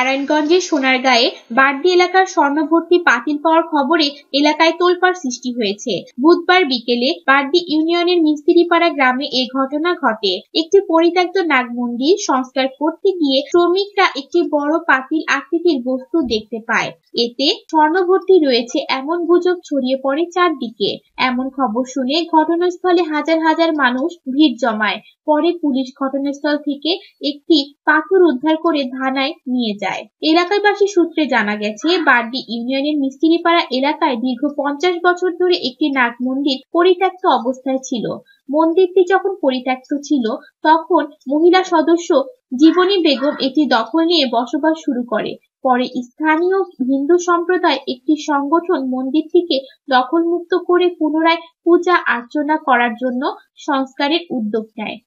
নারায়ণগঞ্জের সোনারগাঁয়ে বাড়দি এলাকার স্বর্ণভর্তি পাতিল পাওয়ার খবরে এলাকায় তোলপাড় সৃষ্টি হয়েছে বুধবার বিকেলে বাড়দি ইউনিয়নের মিস্ত্রিপাড়া গ্রামে এই ঘটনা ঘটে একটি পরিত্যক্ত নাগমন্দির সংস্কার করতে গিয়ে শ্রমিকরা একটি বড় পাতিল আকৃতির বস্তু দেখতে পায় এতে স্বর্ণভর্তি রয়েছে এমন গুজব ছড়িয়ে পড়ে চারদিকে এমন খবর শুনে ঘটনাস্থলে হাজার হাজার মানুষ ভিড় জমায় পরে পুলিশ ঘটনাস্থল থেকে একটি পাথর উদ্ধার করে থানায় নিয়ে যায় এলাকাবাসী সূত্রে জানা গেছে বার্ডি ইউনিয়নের মিস্ত্রিপাড়া এলাকায় দীর্ঘ পঞ্চাশ বছর ধরে একটি নাগ মন্দির পরিত্যক্ত অবস্থায় ছিল মন্দিরটি যখন পরিত্যক্ত ছিল তখন মহিলা সদস্য জীবনী বেগম এটি দখল নিয়ে বসবাস শুরু করে পরে স্থানীয় হিন্দু সম্প্রদায় একটি সংগঠন মন্দিরটিকে দখলমুক্ত করে পুনরায় পূজা অর্চনা করার জন্য সংস্কারের উদ্যোগ নেয়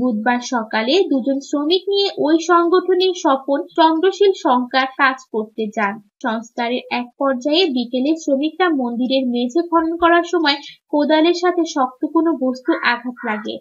বুধবার সকালে দুজন শ্রমিক নিয়ে ওই সংগঠনের স্বপন চন্দ্রশীল সংকার কাজ করতে যান সংস্কারের এক পর্যায়ে বিকেলে শ্রমিকরা মন্দিরের মেঝে খনন করার সময় কোদালের সাথে শক্ত কোনো বস্তু আঘাত লাগে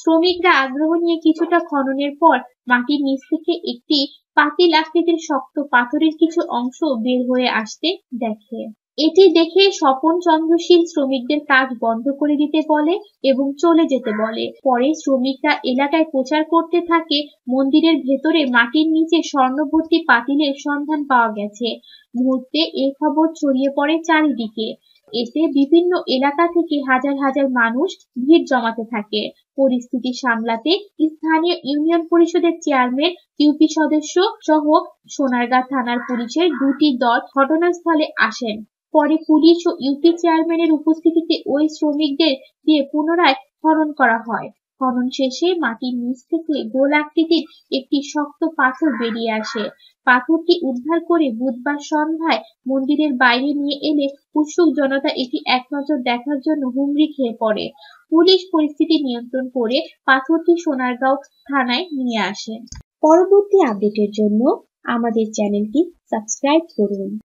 শ্রমিকরা আগ্রহ নিয়ে কিছুটা খননের পর মাটির নিচ থেকে একটি পাতিল আকৃতির শক্ত পাথরের কিছু অংশ বের হয়ে আসতে দেখে এটি দেখে স্বপন চন্দ্রশীল শ্রমিকদের কাজ বন্ধ করে দিতে বলে এবং চলে যেতে বলে পরে শ্রমিকরা এলাকায় প্রচার করতে থাকে মন্দিরের ভেতরে মাটির নিচে স্বর্ণভর্তি পাতিলের সন্ধান পাওয়া গেছে মুহূর্তে এই খবর ছড়িয়ে পড়ে চারিদিকে এতে বিভিন্ন এলাকা থেকে হাজার হাজার মানুষ ভিড় জমাতে থাকে পরিস্থিতি সামলাতে স্থানীয় ইউনিয়ন পরিষদের চেয়ারম্যান ইউপি সদস্য সহ সোনারগাঁ থানার পুলিশের দুটি দল ঘটনাস্থলে আসেন পরে পুলিশ ও ইউপি চেয়ারম্যানের উপস্থিতিতে ওই শ্রমিকদের দিয়ে পুনরায় খনন করা হয় খনন শেষে মাটির নিচ থেকে গোল আকৃতির একটি শক্ত পাথর বেরিয়ে আসে পাথরটি উদ্ধার করে বুধবার সন্ধ্যায় মন্দিরের বাইরে নিয়ে এলে উৎসুক জনতা এটি একনজর দেখার জন্য হুমড়ি খেয়ে পড়ে পুলিশ পরিস্থিতি নিয়ন্ত্রণ করে পাথরটি সোনারগাঁও থানায় নিয়ে আসে পরবর্তী আপডেটের জন্য আমাদের চ্যানেলটি সাবস্ক্রাইব করুন